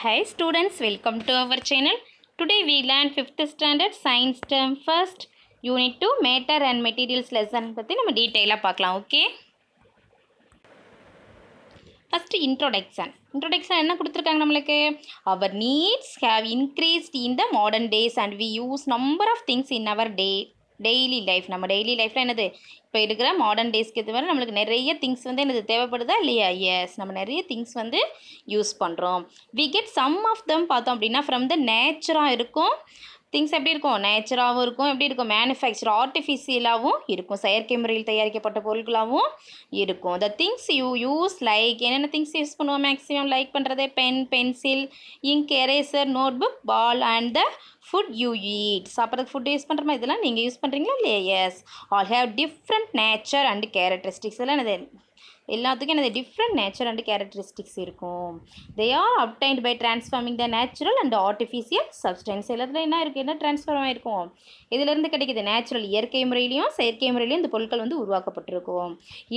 Hi students, welcome to our channel. Today we learn 5th standard science term first unit 2 matter and materials lesson பத்தி நம்ம டீடைலா பார்க்கலாம் okay first introduction introduction என்ன கொடுத்துருக்காங்க நம்மளுக்கு our needs have increased in the modern days and we use number of things in our day daily life நம்ம daily லைஃப்பில் என்னது இப்போ இருக்கிற மாடர்ன் டேஸ்க்கு ஏற்ற மாதிரி நம்மளுக்கு நிறைய திங்ஸ் வந்து என்னது தேவைப்படுதா இல்லையா எஸ் நம்ம நிறைய திங்ஸ் வந்து யூஸ் பண்ணுறோம் we get some of them பார்த்தோம் அப்படின்னா ஃப்ரம் த நேச்சராக இருக்கும் திங்ஸ் எப்படி இருக்கும் நேச்சராகவும் இருக்கும் எப்படி இருக்கும் மேனுஃபேக்சர் ஆர்டிஃபிஷியலாகவும் இருக்கும் செயற்கை முறையில் தயாரிக்கப்பட்ட பொருட்களாகவும் இருக்கும் the things you use like என்னென்ன திங்ஸ் யூஸ் பண்ணுவோம் மேக்ஸிமம் லைக் பண்ணுறது pen pencil ink eraser notebook ball and the food you eat சாப்பிட்றதுக்கு ஃபுட் யூஸ் பண்ணுற மாதிரி இதெல்லாம் நீங்கள் யூஸ் பண்ணுறீங்களா இல்லையா yes all have different nature and characteristics எல்லாம் எனது எல்லாத்துக்கும் என்னது டிஃப்ரெண்ட் நேச்சர் அண்ட் கேரக்டரிஸ்டிக்ஸ் இருக்கும் they are obtained by transforming the natural and artificial substance எல்லாத்துல என்ன இருக்குது என்ன டிரான்ஸ்ஃபார்ம் ஆகிருக்கும் இதிலிருந்து கிடைக்கிது நேச்சுரல் இயற்கை முறையிலையும் செயற்கை முறையிலையும் இந்த பொருட்கள் வந்து உருவாக்கப்பட்டிருக்கும்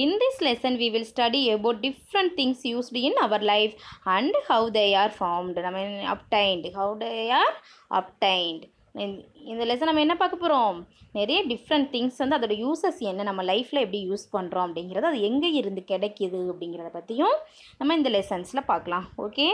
in this lesson we will study about different things used in our life and how they are formed நம்ம obtained how they are obtained இந்த லெசன் நம்ம என்ன பார்க்க போகிறோம் நிறைய டிஃப்ரெண்ட் திங்ஸ் வந்து அதோட யூசஸ் என்ன நம்ம லைஃப்பில் எப்படி யூஸ் பண்ணுறோம் அப்படிங்கிறது அது எங்கே இருந்து கிடைக்கிது அப்படிங்கிறத பற்றியும் நம்ம இந்த லெசன்ஸில் பார்க்கலாம் ஓகே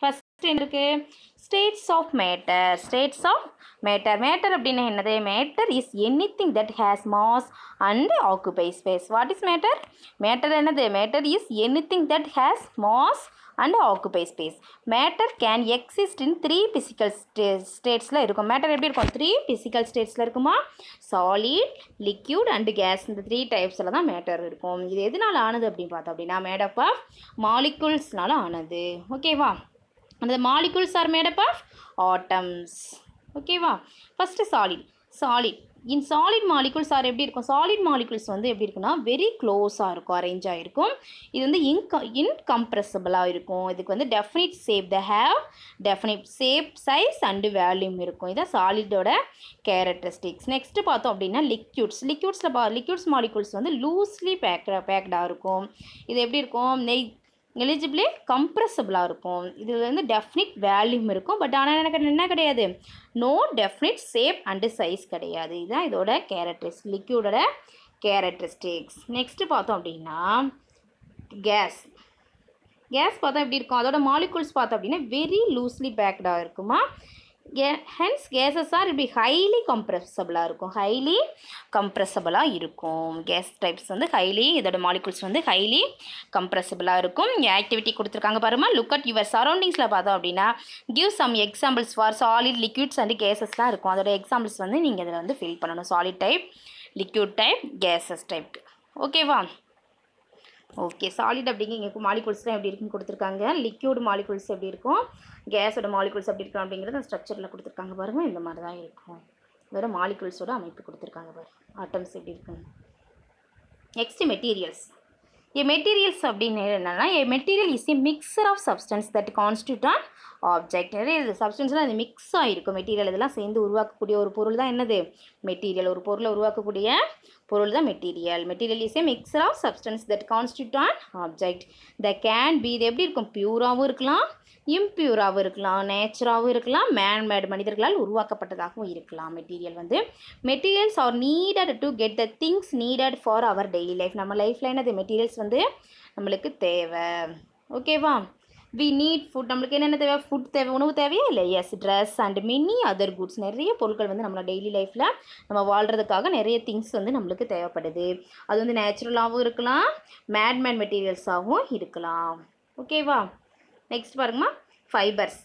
ஃபஸ்ட் என்ன இருக்குது states of matter states of matter matter அப்படின்னா என்னது matter is anything that has mass and occupy space what is matter matter என்னது matter is anything that has mass and occupy space matter can exist in three physical state ஸ்டேட்ஸில் இருக்கும் matter எப்படி இருக்கும் three physical ஸ்டேட்ஸில் இருக்குமா solid liquid and gas இந்த three டைப்ஸில் தான் மேட்டர் இருக்கும் இது எதனால் ஆனது அப்படின்னு பார்த்தோம் அப்படின்னா மேடப்பா ஆஃப் மாலிகுல்ஸ்னால ஆனது ஓகேவா அந்த மாலிகுல்ஸ் ஆர் மேடப் ஆட்டம்ஸ் ஓகேவா first solid solid in solid molecules are எப்படி இருக்கும் சாலிட் மாலிகுல்ஸ் வந்து எப்படி இருக்குன்னா வெரி க்ளோஸாக இருக்கும் அரேஞ்ச் ஆகிருக்கும் இது வந்து இன்க இன்கம்ப்ரெசபிளாக இருக்கும் இதுக்கு வந்து definite shape they have definite shape size and volume இருக்கும் இதான் சாலிடோட கேரக்டரிஸ்டிக்ஸ் நெக்ஸ்ட் பார்த்தோம் அப்படின்னா லிக்யூட்ஸ் லிக்யூட்ஸில் பா லிக்யூட்ஸ் மாலிகுல்ஸ் வந்து லூஸ்லி பேக்ட பேக்கடாக இருக்கும் இது எப்படி இருக்கும் நெய் எலிஜிபிளே கம்ப்ரெசபிளாக இருக்கும் இதில் வந்து டெஃபினிட் வேல்யூம் இருக்கும் பட் ஆனால் எனக்கு என்ன கிடையாது no definite shape and size கிடையாது இதுதான் இதோட கேரக்டரிஸ் லிக்யூடோட கேரக்டரிஸ்டிக்ஸ் நெக்ஸ்ட்டு பார்த்தோம் அப்படின்னா கேஸ் கேஸ் பார்த்தா எப்படி இருக்கும் அதோட மாலிகூல்ஸ் பார்த்தோம் அப்படின்னா வெரி லூஸ்லி பேக்டாக இருக்குமா கே ஹென்ஸ் கேஸஸ் ஆர் இப்படி ஹைலி கம்ப்ரெசபிளாக இருக்கும் ஹைலி கம்ப்ரெசபிளாக இருக்கும் கேஸ் டைப்ஸ் வந்து ஹைலி இதோட மாலிகுல்ஸ் வந்து ஹைலி கம்ப்ரெசபிளாக இருக்கும் ஆக்டிவிட்டி கொடுத்துருக்காங்க பாருமா லுக் அட் யுவர் சரௌண்டிங்ஸில் பார்த்தோம் அப்படின்னா give some examples for solid liquids and கேசஸ்லாம் இருக்கும் அதோட எக்ஸாம்பிள்ஸ் வந்து நீங்கள் இதில் வந்து ஃபில் பண்ணணும் solid type liquid type gases type ஓகேவா ஓகே சாலிட் அப்படிங்க இங்கே மாலிகுல்ஸ்லாம் எப்படி இருக்குன்னு கொடுத்துருக்காங்க லிக்யூட் மாலிகுல்ஸ் எப்படி இருக்கும் கேஸோட மாலிகுல்ஸ் எப்படி இருக்கும் அப்படிங்கிறது அந்த ஸ்ட்ரக்சரில் கொடுத்துருக்காங்க பாருங்கள் இந்த மாதிரி தான் இருக்கும் வேறு மாலிகுல்ஸோட அமைப்பு கொடுத்துருக்காங்க பாருங்கள் ஆட்டம்ஸ் எப்படி இருக்குங்க நெக்ஸ்ட்டு மெட்டீரியல்ஸ் ஏ மெட்டீரியல்ஸ் அப்படின்னு என்னென்னா a material is a mixture of substance that constitute an object நிறைய இது சப்ஸ்டன்ஸ்லாம் அது மிக்ஸ் ஆகிருக்கும் மெட்டீரியல் இதெல்லாம் சேர்ந்து உருவாக்கக்கூடிய ஒரு பொருள் தான் என்னது மெட்டீரியல் ஒரு பொருளை உருவாக்கக்கூடிய பொருள் தான் material material is a mixture of substance that constitute an object they can be இது எப்படி இருக்கும் பியூராகவும் இருக்கலாம் இம்ப்யூராகவும் இருக்கலாம் நேச்சுராகவும் இருக்கலாம் மேன்மேடு மனிதர்களால் உருவாக்கப்பட்டதாகவும் இருக்கலாம் மெட்டீரியல் வந்து materials are needed to get the things needed for our daily life நம்ம லைஃப்பில் என்னது மெட்டீரியல்ஸ் வந்து நம்மளுக்கு தேவை ஓகேவா வி நீட் ஃபுட் நம்மளுக்கு என்னென்ன தேவை ஃபுட் தேவை உணவு தேவையா இல்லை yes dress and many other goods நிறைய பொருட்கள் வந்து நம்மளோட டெய்லி லைஃப்பில் நம்ம வாழ்கிறதுக்காக நிறைய திங்ஸ் வந்து நம்மளுக்கு தேவைப்படுது அது வந்து நேச்சுரலாகவும் இருக்கலாம் மேட்மேன் மெட்டீரியல்ஸாகவும் இருக்கலாம் ஓகேவா நெக்ஸ்ட் பாருங்கம்மா ஃபைபர்ஸ்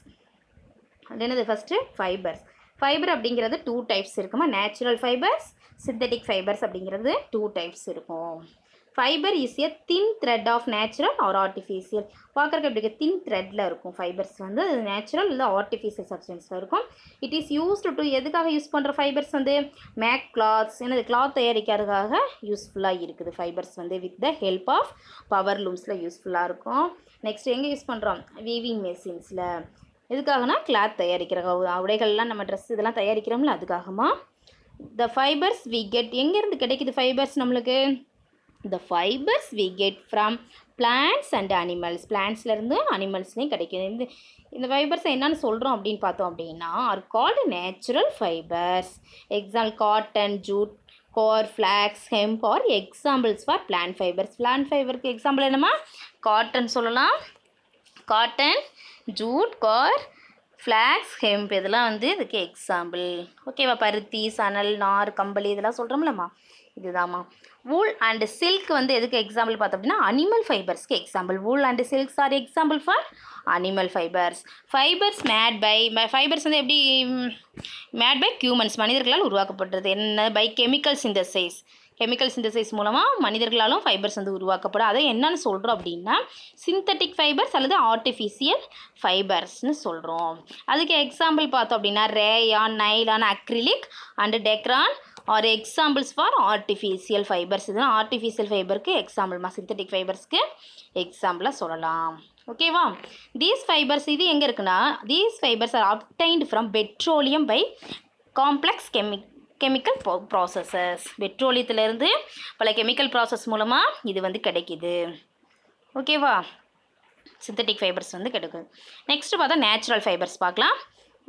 அது என்னது ஃபஸ்ட்டு ஃபைபர்ஸ் ஃபைபர் அப்படிங்கிறது டூ டைப்ஸ் இருக்குமா நேச்சுரல் ஃபைபர்ஸ் சிந்தட்டிக் ஃபைபர்ஸ் அப்படிங்கிறது டூ டைப்ஸ் இருக்கும் fibre is a thin thread of natural or artificial பார்க்குறக்கு எப்படி இருக்குது தின் த்ரெட்டில் இருக்கும் ஃபைபர்ஸ் வந்து அது நேச்சுரல் இல்லை ஆர்டிஃபிஷியல் சப்ஸ்டன்ஸில் இருக்கும் இட் இஸ் யூஸ்டு டு எதுக்காக யூஸ் பண்ணுற ஃபைபர்ஸ் வந்து மேக் கிளாத்ஸ் என்னது கிளாத் தயாரிக்கிறதுக்காக யூஸ்ஃபுல்லாக இருக்குது ஃபைபர்ஸ் வந்து with the help of power லூம்ஸில் யூஸ்ஃபுல்லாக இருக்கும் நெக்ஸ்ட் எங்கே யூஸ் பண்ணுறோம் வீவிங் மெஷின்ஸில் எதுக்காகனா கிளாத் தயாரிக்கிறக்காக உடைகள்லாம் நம்ம ட்ரெஸ் இதெல்லாம் தயாரிக்கிறோம்ல அதுக்காகமா த ஃபைபர்ஸ் வி கெட் எங்கேருந்து கிடைக்குது ஃபைபர்ஸ் நம்மளுக்கு the fibres we get from plants and animals பிளான்ஸ்லேருந்து அனிமல்ஸ்லேயும் கிடைக்கிது இந்த இந்த ஃபைபர்ஸ் என்னென்னு சொல்கிறோம் அப்படின்னு பார்த்தோம் அப்படின்னா are called natural fibres example cotton jute coir flax hemp are examples for plant fibres plant ஃபைபருக்கு எக்ஸாம்பிள் என்னம்மா காட்டன் சொல்லலாம் cotton jute coir flax hemp இதெல்லாம் வந்து இதுக்கு எக்ஸாம்பிள் ஓகேவா பருத்தி சணல் நார் கம்பளி இதெல்லாம் சொல்கிறோம்லம்மா இதுதாம்மா வூல் அண்டு சில்க் வந்து எதுக்கு எக்ஸாம்பிள் பார்த்தோம் அப்படின்னா அனிமல் ஃபைபர்ஸ்க்கு example wool and silks are example for animal fibres fibres made by fibres வந்து எப்படி மேட் பை ஹியூமன்ஸ் மனிதர்களால் உருவாக்கப்படுறது என்ன by chemical synthesis chemical synthesis மூலமாக மனிதர்களாலும் ஃபைபர்ஸ் வந்து உருவாக்கப்படும் அதை என்னன்னு சொல்கிறோம் அப்படின்னா சிந்தட்டிக் ஃபைபர்ஸ் அல்லது ஆர்டிஃபிஷியல் ஃபைபர்ஸ்னு சொல்கிறோம் அதுக்கு எக்ஸாம்பிள் பார்த்தோம் அப்படின்னா rayon nylon acrylic and dacron are examples for artificial fibres இதெல்லாம் ஆர்டிஃபிஷியல் ஃபைபருக்கு எக்ஸாம்பிள்மா சிந்தட்டிக் ஃபைபர்ஸ்க்கு எக்ஸாம்பிளாக சொல்லலாம் ஓகேவா தீஸ் ஃபைபர்ஸ் இது எங்கே இருக்குன்னா these fibres are obtained from petroleum by complex கெமி கெமிக்கல் ப்ராசஸஸ் பெட்ரோலியத்துலேருந்து பல கெமிக்கல் ப்ராசஸ் மூலமாக இது வந்து கிடைக்கிது ஓகேவா சிந்தட்டிக் ஃபைபர்ஸ் வந்து கிடைக்குது நெக்ஸ்ட்டு பார்த்தா நேச்சுரல் ஃபைபர்ஸ் பார்க்கலாம்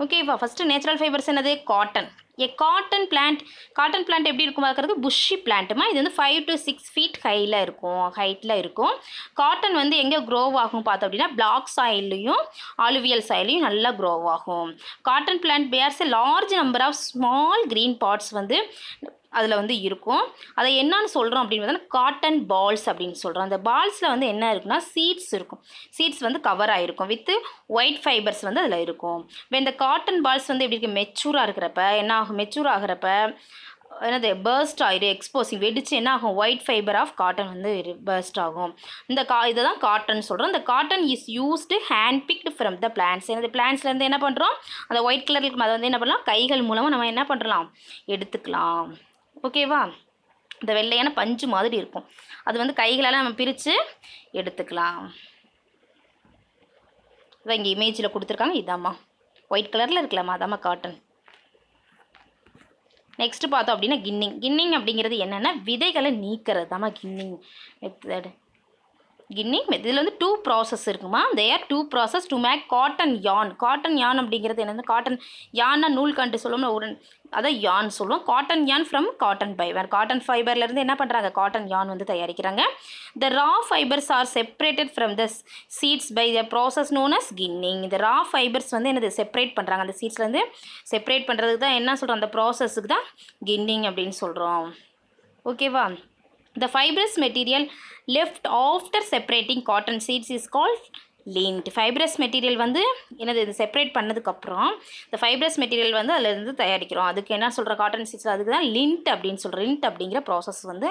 ஓகேவா ஃபஸ்ட்டு நேச்சுரல் ஃபைபர்ஸ் என்னது cotton a cotton plant cotton plant எப்படி இருக்கும் பார்க்குறது புஷ்ஷி பிளான்ட்டுமா இது வந்து ஃபைவ் டு சிக்ஸ் ஃபீட் ஹையில் இருக்கும் ஹைட்டில் இருக்கும் காட்டன் வந்து எங்கே க்ரோ ஆகும் பார்த்தோம் அப்படின்னா பிளாக் சாயில்லையும் ஆலுவியல் சாயிலையும் நல்லா க்ரோ ஆகும் cotton plant bears large number of small green pods வந்து அதில் வந்து இருக்கும் அதை என்னன்னு சொல்கிறோம் அப்படின்னு பார்த்தோன்னா காட்டன் பால்ஸ் அப்படின்னு சொல்கிறோம் அந்த பால்ஸில் வந்து என்ன இருக்குன்னா சீட்ஸ் இருக்கும் சீட்ஸ் வந்து கவர் ஆகிருக்கும் வித் ஒயிட் ஃபைபர்ஸ் வந்து அதில் இருக்கும் இப்போ இந்த காட்டன் பால்ஸ் வந்து எப்படி இருக்குது மெச்சூராக இருக்கிறப்ப என்ன ஆகும் மெச்சூர் ஆகிறப்ப என்னது பேர்ஸ்ட் ஆயிடு எக்ஸ்போசிங் வெடித்து என்ன ஆகும் ஒயிட் ஃபைபர் ஆஃப் காட்டன் வந்து பேர்ஸ்ட் ஆகும் இந்த கா இதை தான் காட்டன் சொல்கிறோம் இந்த cotton is used hand picked from the plants எனது பிளான்ஸ்லேருந்து என்ன பண்ணுறோம் அந்த ஒயிட் கலருக்கு அதை வந்து என்ன பண்ணலாம் கைகள் மூலமாக நம்ம என்ன பண்ணுறலாம் எடுத்துக்கலாம் ஓகேவா இந்த வெள்ளையான பஞ்சு மாதிரி இருக்கும் அது வந்து கைகளால் நம்ம பிரித்து எடுத்துக்கலாம் இதான் இங்கே இமேஜில் கொடுத்துருக்காங்க இதாம்மா ஒயிட் கலரில் இருக்கலாமா அதாம்மா காட்டன் நெக்ஸ்ட் பார்த்தோம் அப்படின்னா கின்னிங் கின்னிங் அப்படிங்கிறது என்னென்னா விதைகளை நீக்கிறது தான் கின்னிங் மெத்தடு கின்னிங் மெத் இதில் வந்து டூ ப்ராசஸ் இருக்குமா there two process to make cotton yarn cotton yarn அப்படிங்கிறது என்னது காட்டன் யான்னா நூல் கண்டு சொல்லுவோம்னா உடன் அதான் யான் சொல்லுவோம் cotton yarn from cotton fibre cotton ஃபைபர்லேருந்து என்ன பண்ணுறாங்க காட்டன் யான் வந்து தயாரிக்கிறாங்க the raw fibres are separated from the seeds by the process known as கின்னிங் இந்த ரா ஃபைபர்ஸ் வந்து என்னது செப்பரேட் பண்ணுறாங்க அந்த சீட்ஸ்லேருந்து செப்பரேட் பண்ணுறதுக்கு தான் என்ன சொல்கிறோம் அந்த ப்ராசஸுக்கு தான் கின்னிங் அப்படின்னு சொல்கிறோம் ஓகேவா The fibrous material left after separating cotton seeds is called lint fibrous material வந்து என்னது இது செப்பரேட் பண்ணதுக்கப்புறம் இந்த ஃபைப்ரஸ் மெட்டீரியல் வந்து அதுலேருந்து தயாரிக்கிறோம் அதுக்கு என்ன சொல்கிற காட்டன் சீட்ஸ் அதுக்கு தான் லிண்ட் அப்படின்னு சொல்கிற லிண்ட் அப்படிங்கிற ப்ராசஸ் வந்து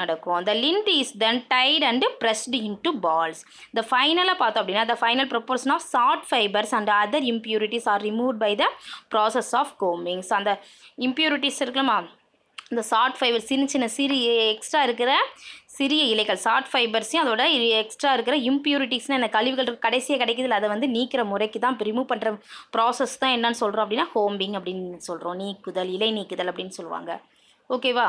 நடக்கும் the lint is then tied and pressed into bales the ஃபைனலாக பார்த்தோம் அப்படின்னா the final proportion of short fibres and other impurities are remove by the process of combings அந்த இம்ப்யூரிட்டிஸ் இருக்குமா இந்த ஷார்ட் ஃபைபர் சின்ன சின்ன சிறிய எக்ஸ்ட்ரா இருக்கிற சிறிய இலைகள் ஷார்ட் ஃபைபர்ஸையும் அதோட எக்ஸ்ட்ரா இருக்கிற இம்ப்யூரிட்டிஸ்னு என்ன கழிவுகள் கடைசியாக கிடைக்குதுல அதை வந்து நீக்கிற முறைக்கு தான் ரிமூவ் பண்ணுற ப்ராசஸ் தான் என்னன்னு சொல்கிறோம் அப்படின்னா ஹோம்பிங் அப்படின்னு சொல்கிறோம் நீக்குதல் இலை நீக்குதல் அப்படின்னு சொல்லுவாங்க ஓகேவா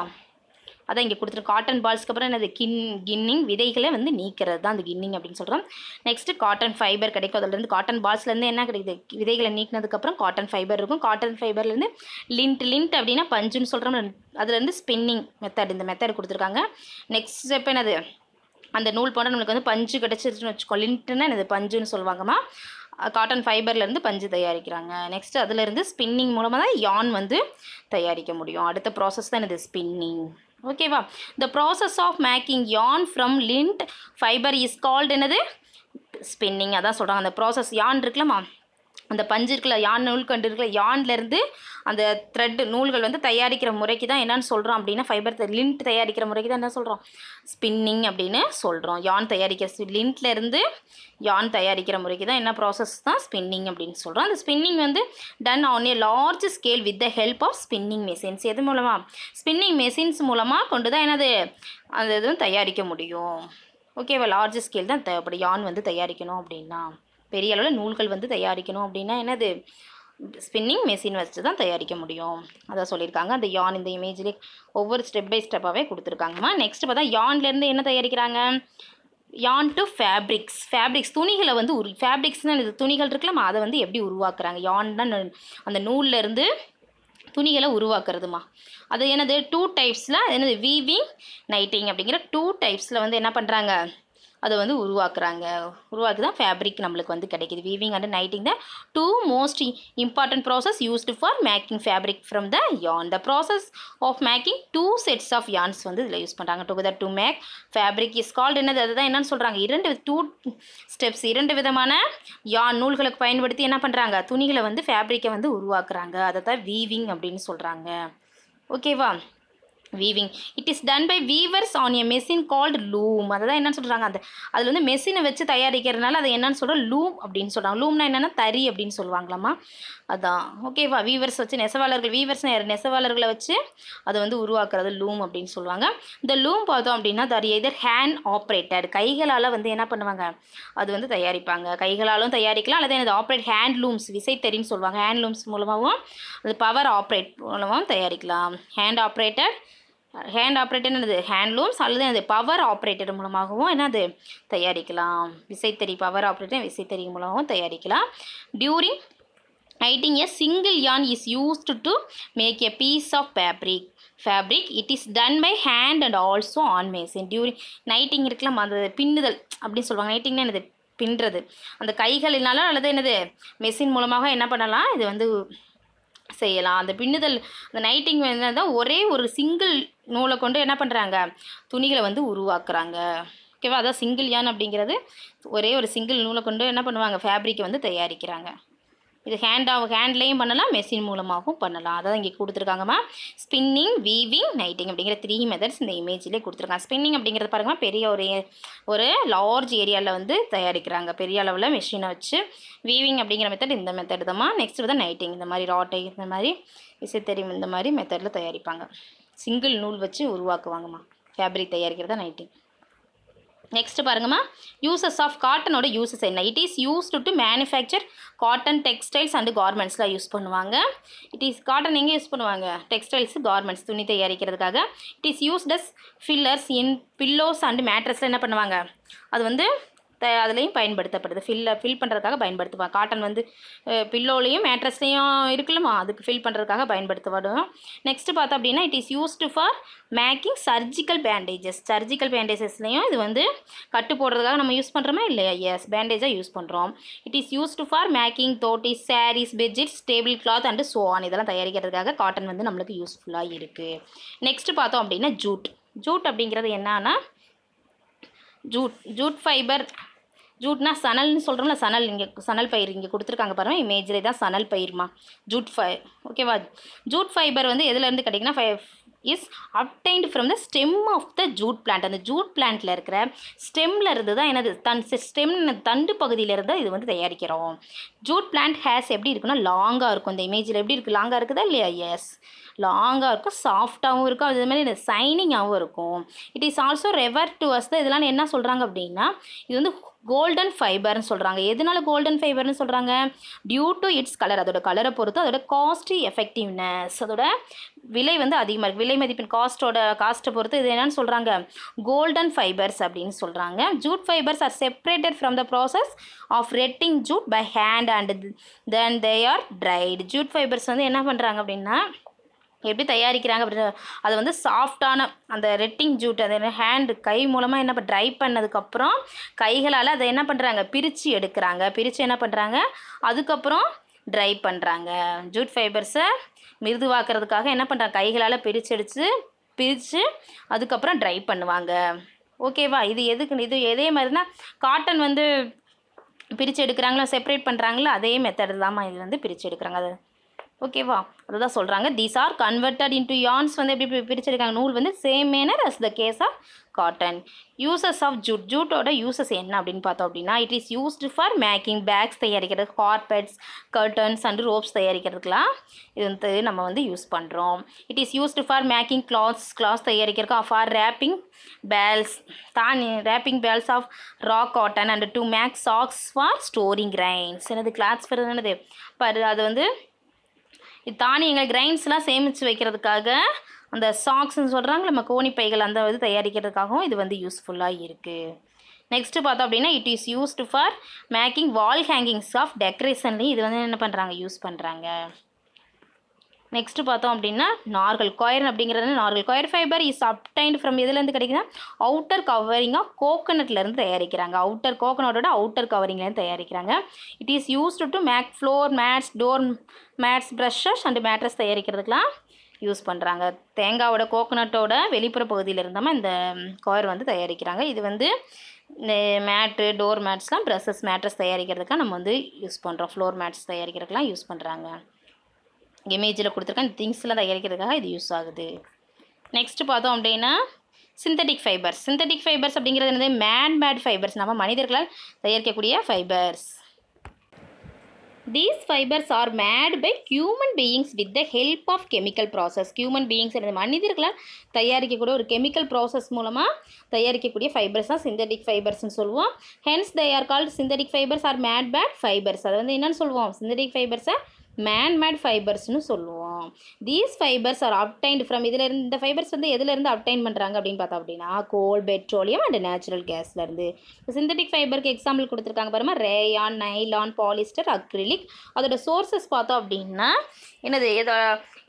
அதான் இங்கே கொடுத்துருக்கு காட்டன் பால்ஸ்க்கு அப்புறம் என்னது கின் கின்னிங் விதைகளை வந்து நீக்கிறது தான் அந்த கின்னிங் அப்படின்னு சொல்கிறோம் நெக்ஸ்ட் காட்டன் ஃபைபர் கிடைக்கும் அதுலேருந்து காட்டன் பால்ஸ்லேருந்து என்ன கிடைக்குது விதைகளை நீக்கினதுக்கப்புறம் காட்டன் ஃபைபர் இருக்கும் காட்டன் ஃபைபர்லேருந்து லிண்ட் லிண்ட் அப்படின்னா பஞ்சுன்னு சொல்கிறோம் அதுலேருந்து ஸ்பின்னிங் மெத்தட் இந்த மெத்தட் கொடுத்துருக்காங்க நெக்ஸ்ட் ஸ்டெப் என்னது அந்த நூல் போனால் நம்மளுக்கு வந்து பஞ்சு கிடச்சிருச்சுன்னு வச்சுக்கோ லிண்ட்டுன்னா எனது பஞ்சுன்னு சொல்லுவாங்கம்மா காட்டன் ஃபைபர்லேருந்து பஞ்சு தயாரிக்கிறாங்க நெக்ஸ்ட் அதுலேருந்து ஸ்பின்னிங் மூலமாக தான் யான் வந்து தயாரிக்க முடியும் அடுத்த ப்ராசஸ் தான் எனது ஸ்பின்னிங் ஓகேவா the process of making yarn from lint fibre is called என்னது ஸ்பின்னிங் அதான் சொல்கிறாங்க அந்த ப்ராசஸ் யான் இருக்குல்லம்மா அந்த பஞ்சு இருக்கல யான் நூல் கண்டு இருக்குல்ல யான்லேருந்து அந்த த்ரெட்டு நூல்கள் வந்து தயாரிக்கிற முறைக்கு தான் என்னென்னு சொல்கிறோம் அப்படின்னா ஃபைபர் லிண்ட் தயாரிக்கிற முறைக்கு தான் என்ன சொல்கிறோம் ஸ்பின்னிங் அப்படின்னு சொல்கிறோம் யான் தயாரிக்கிற லிண்ட்லேருந்து யான் தயாரிக்கிற முறைக்கு தான் என்ன ப்ராசஸ் தான் ஸ்பின்னிங் அப்படின்னு சொல்கிறோம் அந்த ஸ்பின்னிங் வந்து done on a large scale with the help of spinning machines எது மூலமாக ஸ்பின்னிங் மெஷின்ஸ் மூலமாக கொண்டு தான் என்னது அந்த இதுவும் தயாரிக்க முடியும் ஓகேவா லார்ஜ் ஸ்கேல் தான் தேவைப்படும் யான் வந்து தயாரிக்கணும் அப்படின்னா பெரிய அளவில் நூல்கள் வந்து தயாரிக்கணும் அப்படின்னா என்னது ஸ்பின்னிங் மெஷின் வச்சு தான் தயாரிக்க முடியும் அதான் சொல்லியிருக்காங்க அந்த யான் இந்த இமேஜ்லேயே ஒவ்வொரு ஸ்டெப் பை ஸ்டெப்பாகவே கொடுத்துருக்காங்கம்மா நெக்ஸ்ட் பார்த்தா யான்லேருந்து என்ன தயாரிக்கிறாங்க யான் டு ஃபேப்ரிக்ஸ் ஃபேப்ரிக்ஸ் துணிகளை வந்து உரு ஃபேப்ரிக்ஸ்னால் இது துணிகள் இருக்குல்லம்மா அதை வந்து எப்படி உருவாக்குறாங்க யான்னா அந்த நூல்லேருந்து துணிகளை உருவாக்குறதுமா அது என்னது டூ டைப்ஸில் என்னது வீவிங் நைட்டிங் அப்படிங்கிற டூ டைப்ஸில் வந்து என்ன பண்ணுறாங்க அதை வந்து உருவாக்குறாங்க உருவாக்கி தான் ஃபேப்ரிக் நம்மளுக்கு வந்து கிடைக்கிது weaving and knitting the two most important process used for making fabric from the yarn the process of making two sets of yarns வந்து இதில் யூஸ் பண்ணுறாங்க together to make fabric is called என்னது அதுதான் என்னன்னு சொல்கிறாங்க இரண்டு டூ ஸ்டெப்ஸ் இரண்டு விதமான யான் நூல்களுக்கு பயன்படுத்தி என்ன பண்ணுறாங்க துணிகளை வந்து ஃபேப்ரிக்கை வந்து உருவாக்குறாங்க அதை தான் வீவிங் அப்படின்னு சொல்கிறாங்க ஓகேவா weaving it is done by weavers on a machine called loom அதை தான் என்னன்னு சொல்கிறாங்க அந்த அதில் வந்து மெஷினை வச்சு தயாரிக்கிறதுனால அதை என்னன்னு சொல்கிறோம் லூம் அப்படின்னு சொல்கிறாங்க லூம்னா என்னென்னா தறி அப்படின்னு சொல்லுவாங்களாம்மா அதான் ஓகேவா வீவர்ஸ் வச்சு நெசவாளர்கள் வீவர்ஸ் நெசவாளர்களை வச்சு அதை வந்து உருவாக்குறது லூம் அப்படின்னு சொல்லுவாங்க இந்த லூம் பார்த்தோம் அப்படின்னா தர் இதர் ஹேண்ட் ஆப்ரேட்டர் கைகளால் வந்து என்ன பண்ணுவாங்க அது வந்து தயாரிப்பாங்க கைகளாலும் தயாரிக்கலாம் அல்லது எனது ஆப்ரேட் ஹேண்ட் லூம்ஸ் விசைத்தறின்னு சொல்லுவாங்க ஹேண்ட் லூம்ஸ் மூலமாகவும் அது பவர் ஆப்ரேட் மூலமாகவும் தயாரிக்கலாம் ஹேண்ட் ஆப்ரேட்டர் ஹேண்ட் ஆப்ரேட்டர் என்னது ஹேண்ட்லூம்ஸ் அல்லது அது பவர் ஆப்ரேட்டர் மூலமாகவும் என்னது தயாரிக்கலாம் விசைத்தறி பவர் ஆப்ரேட்டர் விசைத்தறி மூலமாகவும் தயாரிக்கலாம் during knitting a single yarn is used to make a piece of fabric fabric it is done by hand and also on machine during knitting இருக்கலாம் அந்த பின்னுதல் அப்படின்னு சொல்லுவாங்க நைட்டிங்னா என்னது பின்னுறது அந்த இல்லைனாலும் அல்லது என்னது மெஷின் மூலமாக என்ன பண்ணலாம் இது வந்து செய்யலாம் அந்த பின்னுதல் அந்த நைட்டிங் வந்து ஒரே ஒரு சிங்கிள் நூலை கொண்டு என்ன பண்ணுறாங்க துணிகளை வந்து உருவாக்குறாங்க ஓகேவா அதான் சிங்கிள் யான் அப்படிங்கிறது ஒரே ஒரு சிங்கிள் நூலை கொண்டு என்ன பண்ணுவாங்க ஃபேப்ரிக்கை வந்து தயாரிக்கிறாங்க இது ஹேண்ட் ஆஃப் ஹேண்ட்லேயும் பண்ணலாம் மெஷின் மூலமாகவும் பண்ணலாம் அதான் இங்கே கொடுத்துருக்காங்கம்மா ஸ்பின்னிங் வீவிங் நைட்டிங் அப்படிங்கிற த்ரீ மெத்தட்ஸ் இந்த இமேஜ்லேயே கொடுத்துருக்காங்க ஸ்பின்னிங் அப்படிங்கிறது பாருங்கம்மா பெரிய ஒரு ஒரு லார்ஜ் ஏரியாவில் வந்து தயாரிக்கிறாங்க பெரிய அளவில் மிஷினை வச்சு வீவிங் அப்படிங்கிற மெத்தட் இந்த மெத்தட் தான்மா நெக்ஸ்ட் வந்து நைட்டிங் இந்த மாதிரி ராட்டை இந்த மாதிரி இசைத்தறிவு இந்த மாதிரி மெத்தடில் தயாரிப்பாங்க சிங்கிள் நூல் வச்சு உருவாக்குவாங்கம்மா ஃபேப்ரிக் தயாரிக்கிறது தான் நைட்டிங் நெக்ஸ்ட் பாருங்கம்மா யூசஸ் ஆஃப் காட்டனோட யூசஸ் என்ன it is use to manufacture cotton textiles and கார்மெண்ட்ஸ்லாம் யூஸ் பண்ணுவாங்க இட் இஸ் காட்டன் எங்கே யூஸ் பண்ணுவாங்க டெக்ஸ்டைல்ஸ் கார்மெண்ட்ஸ் துணி தயாரிக்கிறதுக்காக it is used as fillers in pillows and மேட்ரஸில் என்ன பண்ணுவாங்க அது வந்து த அதுலேயும் பயன்படுத்தப்படுது ஃபில்ல ஃபில் பண்ணுறதுக்காக பயன்படுத்துவாங்க காட்டன் வந்து பில்லோலையும் மேட்ரஸ்லேயும் இருக்கலாமா அதுக்கு ஃபில் பண்ணுறதுக்காக பயன்படுத்தப்படும் நெக்ஸ்ட்டு பார்த்தோம் அப்படின்னா it is used for making surgical bandages surgical பேண்டேஜஸ்லையும் இது வந்து கட்டு போடுறதுக்காக நம்ம யூஸ் பண்ணுறோமா இல்லையா எஸ் பேண்டேஜாக யூஸ் பண்ணுறோம் it is used for making dhotis saris bedsheets table cloth and so on இதெல்லாம் தயாரிக்கிறதுக்காக காட்டன் வந்து நம்மளுக்கு யூஸ்ஃபுல்லாக இருக்குது நெக்ஸ்ட்டு பார்த்தோம் அப்படின்னா ஜூட் ஜூட் அப்படிங்கிறது என்னன்னா ஜூட் ஜூட் ஃபைபர் ஜூட்னா சணல்னு சொல்கிறோம்ல சணல் இங்கே சணல் பயிர் இங்கே கொடுத்துருக்காங்க பாருங்கள் இமேஜிலே தான் சணல் பயிர்மா ஜூட் ஃபை ஓகேவா ஜூட் ஃபைபர் வந்து எதுலேருந்து கிடைக்குன்னா fibre is obtained from the stem of the jute plant அந்த ஜூட் பிளான்ட்டில் இருக்கிற ஸ்டெம்மில் இருந்து தான் என்னது தன் ஸ்டெம் தண்டு பகுதியிலேருந்து இது வந்து தயாரிக்கிறோம் ஜூட் பிளான்ட் ஹேஸ் எப்படி இருக்குன்னா லாங்காக இருக்கும் இந்த இமேஜில் எப்படி இருக்குது லாங்காக இருக்குதா இல்லையா எஸ் லாங்காக இருக்கும் சாஃப்டாகவும் இருக்கும் அது மாதிரி சைனிங்காகவும் இருக்கும் இட் இஸ் ஆல்சோ ரெவர் டு அஸ் தான் இதெல்லாம் என்ன சொல்கிறாங்க அப்படின்னா இது வந்து கோல்டன் ஃபைபர்னு சொல்கிறாங்க எதனால கோல்டன் ஃபைபர்னு சொல்கிறாங்க டியூ டு இட்ஸ் கலர் அதோட கலரை பொறுத்து அதோட காஸ்ட் எஃபெக்டிவ்னஸ் அதோட விலை வந்து அதிகமாக இருக்குது விலை மதிப்பின் காஸ்ட்டோட காஸ்ட்டை பொறுத்து இது என்னன்னு சொல்கிறாங்க கோல்டன் ஃபைபர்ஸ் அப்படின்னு சொல்கிறாங்க jute fibres are separated from the process of retting jute by hand and then they are dried jute fibres வந்து என்ன பண்ணுறாங்க அப்படின்னா எப்படி தயாரிக்கிறாங்க அப்படின்னு அது வந்து சாஃப்டான அந்த ரெட்டிங் ஜூட் அந்த ஹேண்டு கை மூலமாக என்ன ட்ரை பண்ணதுக்கப்புறம் கைகளால் அதை என்ன பண்ணுறாங்க பிரித்து எடுக்கிறாங்க பிரித்து என்ன பண்ணுறாங்க அதுக்கப்புறம் ட்ரை பண்ணுறாங்க ஜூட் ஃபைபர்ஸை மிருதுவாக்குறதுக்காக என்ன பண்ணுறாங்க கைகளால் பிரிச்சடிச்சு பிரித்து அதுக்கப்புறம் ட்ரை பண்ணுவாங்க ஓகேவா இது எதுக்கு இது எதே மாதிரினா காட்டன் வந்து பிரித்து எடுக்கிறாங்களோ செப்பரேட் பண்ணுறாங்களோ அதே மெத்தடு தாம்மா இது வந்து பிரித்து எடுக்கிறாங்க அது ஓகேவா அதுதான் சொல்கிறாங்க these are converted into yarns வந்து எப்படி பிரிச்சிருக்காங்க நூல் வந்து same manner as the case of cotton uses of jute ஜூட்டோட யூசஸ் என்ன அப்படின்னு பார்த்தோம் அப்படின்னா it is used for making bags தயாரிக்கிறது கார்பெட்ஸ் கர்டன்ஸ் அண்ட் ரோப்ஸ் தயாரிக்கிறதுக்கெலாம் இது வந்து நம்ம வந்து யூஸ் பண்ணுறோம் it is used for making clothes clothes தயாரிக்கிறதுக்கு ஃபார் ரேப்பிங் பேல்ஸ் தான் wrapping bales of raw cotton and to make sacks for storing grains என்னது கிளாத்ஸ் என்னது அது வந்து தானியங்கள் கிரைன்ஸ்லாம் சேமித்து வைக்கிறதுக்காக அந்த சாக்ஸ்ன்னு சொல்கிறாங்க நம்ம கோணி பைகள் அந்த இது தயாரிக்கிறதுக்காகவும் இது வந்து யூஸ்ஃபுல்லாக இருக்குது நெக்ஸ்ட்டு பார்த்தோம் அப்படின்னா it is used for making wall hangings of டெக்கரேஷன்லேயும் இது வந்து என்ன பண்ணுறாங்க யூஸ் பண்ணுறாங்க நெக்ஸ்ட் பார்த்தோம் அப்படின்னா நார்கள் கொயர் அப்படிங்கிறது நார்கள் coir fibre is obtained from எதுலேருந்து கிடைக்குதுன்னா அவுட்டர் கவரிங்காக கோகனட்லேருந்து தயாரிக்கிறாங்க அவுட்டர் கோகனட்டோட அவுட்டர் கவரிங்லேருந்து தயாரிக்கிறாங்க it is used to make floor mats door mats brushes and mattress தயாரிக்கிறதுக்கெலாம் யூஸ் பண்ணுறாங்க தேங்காவோட கோகனட்டோட வெளிப்புற பகுதியில் இருந்தாமல் இந்த கொயர் வந்து தயாரிக்கிறாங்க இது வந்து மேட்டு டோர் மேட்ஸ்லாம் ப்ரெஷஸ் மேட்ரஸ் தயாரிக்கிறதுக்காக நம்ம வந்து யூஸ் பண்ணுறோம் ஃப்ளோர் மேட்ஸ் தயாரிக்கிறதுக்கெலாம் யூஸ் பண்ணுறாங்க இமேஜில் கொடுத்துருக்கேன் திங்ஸில் தயாரிக்கிறதுக்காக இது யூஸ் ஆகுது நெக்ஸ்ட்டு பார்த்தோம் அப்படின்னா சிந்தட்டிக் ஃபைபர்ஸ் சிந்தட்டிக் ஃபைபர்ஸ் அப்படிங்கிறது என்னது மேன் மேட் ஃபைபர்ஸ் நம்ம மனிதர்களால் தயாரிக்கக்கூடிய fibres these fibres are made by human beings with the help of chemical process human beings என்னது மனிதர்களால் தயாரிக்கக்கூடிய ஒரு கெமிக்கல் ப்ராசஸ் மூலமாக தயாரிக்கக்கூடிய ஃபைபர்ஸ் தான் சிந்தட்டிக் ஃபைபர்ஸ்னு சொல்லுவோம் hence they are called synthetic fibres are made பேட் ஃபைபர்ஸ் அதை வந்து என்னென்னு சொல்லுவோம் சிந்தட்டிக் ஃபைபர்ஸை மேன்மேட் ஃபைபர்ஸ்னு சொல்லுவோம் these fibres are obtained from இருந்து இந்த ஃபைபர்ஸ் வந்து எதுலேருந்து அப்டைன் பண்ணுறாங்க அப்படின்னு பார்த்தோம் அப்படின்னா கோல் பெட்ரோலியம் அண்ட் நேச்சுரல் கேஸ்லேருந்து இப்போ சிந்தட்டிக் ஃபைபருக்கு எக்ஸாம்பிள் கொடுத்துருக்காங்க பாருமா ரேயான் நைலான் பாலிஸ்டர் அக்ரிலிக் அதோட சோர்சஸ் பார்த்தோம் அப்படின்னா என்னது ஏதோ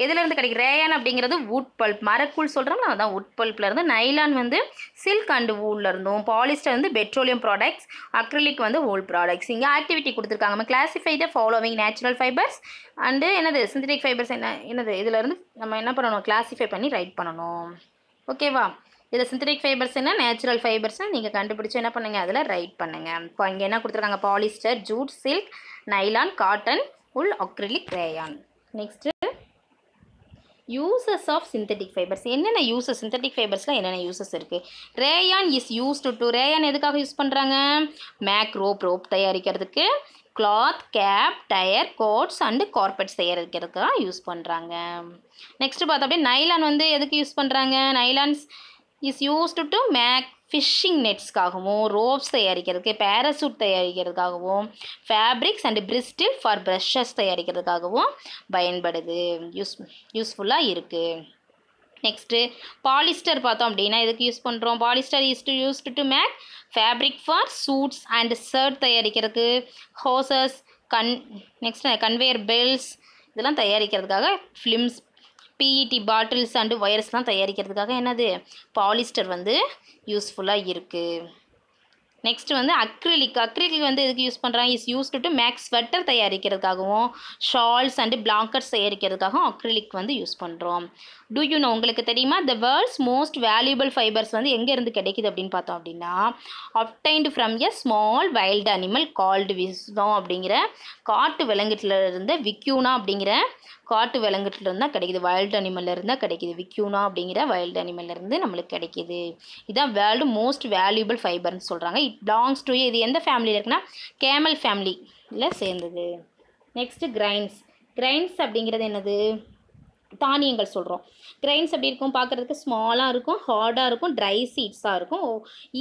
இருந்து கிடைக்கும் ரேயான் அப்படிங்கிறது உட் பல்ப் மரக்கூழ் சொல்கிறோம் அதான் உட் உட் இருந்து நைலான் வந்து சில்க் அண்டு இருந்தும் பாலிஸ்டர் வந்து பெட்ரோலியம் ப்ராடக்ட்ஸ் அக்ரிலிக் வந்து ஓல் ப்ராடக்ட்ஸ் இங்கே ஆக்டிவிட்டி கொடுத்துருக்காங்க நம்ம classify the following natural fibres and என்னது சிந்தடிக் ஃபைபர்ஸ் என்ன என்னது இருந்து நம்ம என்ன பண்ணணும் கிளாசிஃபை பண்ணி ரைட் பண்ணணும் ஓகேவா இதில் சிந்தடிக் ஃபைபர்ஸ் என்ன நேச்சுரல் ஃபைபர்ஸ்னு நீங்கள் கண்டுபிடிச்சி என்ன பண்ணுங்கள் அதில் ரைட் பண்ணுங்கள் இப்போ இங்கே என்ன கொடுத்துருக்காங்க polyester jute silk nylon cotton wool acrylic rayon next uses of synthetic fibres என்னென்ன யூசஸ் சிந்தட்டிக் ஃபைபர்ஸில் என்னென்ன யூசஸ் இருக்குது rayon is used to rayon எதுக்காக யூஸ் பண்ணுறாங்க மேக் ரோப் ரோப் தயாரிக்கிறதுக்கு cloth cap tyre cords and carpets தயாரிக்கிறதுக்காக use பண்ணுறாங்க next பார்த்தோம் அப்படியே நைலான் வந்து எதுக்கு யூஸ் பண்ணுறாங்க nylons is used to make fishing நெட்ஸ்க்காகவும் ரோப்ஸ் தயாரிக்கிறதுக்கு பேராசூட் தயாரிக்கிறதுக்காகவும் fabrics and bristle for brushes தயாரிக்கிறதுக்காகவும் பயன்படுது யூஸ் யூஸ்ஃபுல்லாக இருக்குது நெக்ஸ்ட்டு பாலிஸ்டர் பார்த்தோம் அப்படின்னா இதுக்கு யூஸ் பண்ணுறோம் polyester is to use to make fabric for suits and shirt தயாரிக்கிறதுக்கு ஹோசஸ் கன் நெக்ஸ்ட் கன்வேயர் பெல்ட்ஸ் இதெல்லாம் தயாரிக்கிறதுக்காக ஃபிலிம்ஸ் பிஇடி பாட்டில்ஸ் அண்டு ஒயர்ஸ்லாம் தயாரிக்கிறதுக்காக என்னது பாலிஸ்டர் வந்து யூஸ்ஃபுல்லாக இருக்குது நெக்ஸ்ட் வந்து அக்ரிலிக் அக்ரிலிக் வந்து எதுக்கு யூஸ் பண்ணுறாங்க is use to makes sweater தயாரிக்கிறதுக்காகவும் ஷால்ஸ் அண்டு பிளாங்கட்ஸ் தயாரிக்கிறதுக்காகவும் அக்ரிலிக் வந்து யூஸ் பண்ணுறோம் டூ யூ நோ உங்களுக்கு தெரியுமா the world's most valuable fibres வந்து எங்கேருந்து கிடைக்குது அப்படின்னு பார்த்தோம் அப்படின்னா obtained from a small wild animal called விஸ்வம் அப்படிங்கிற காட்டு விலங்குட்டில் இருந்த விக்யூனா அப்படிங்கிற காட்டு விலங்குட்டில் தான் கிடைக்குது வைல்டு அனிமல்ல இருந்தால் கிடைக்குது விக்யூனா அப்படிங்கிற வைல்டு அனிமல்லேருந்து நம்மளுக்கு கிடைக்கிது இதுதான் வேர்ல்டு மோஸ்ட் வேல்யூபிள் ஃபைபர்னு சொல்கிறாங்க இட் பிலாங்ஸ் டு இது எந்த ஃபேமிலியில் இருக்குன்னா கேமல் ஃபேமிலியில் சேர்ந்தது நெக்ஸ்ட்டு கிரைன்ஸ் கிரைன்ஸ் அப்படிங்கிறது என்னது தானியங்கள் சொல்கிறோம் கிரைன்ஸ் எப்படி இருக்கும் பார்க்குறதுக்கு ஸ்மாலாக இருக்கும் ஹார்டாக இருக்கும் ட்ரை சீட்ஸாக இருக்கும்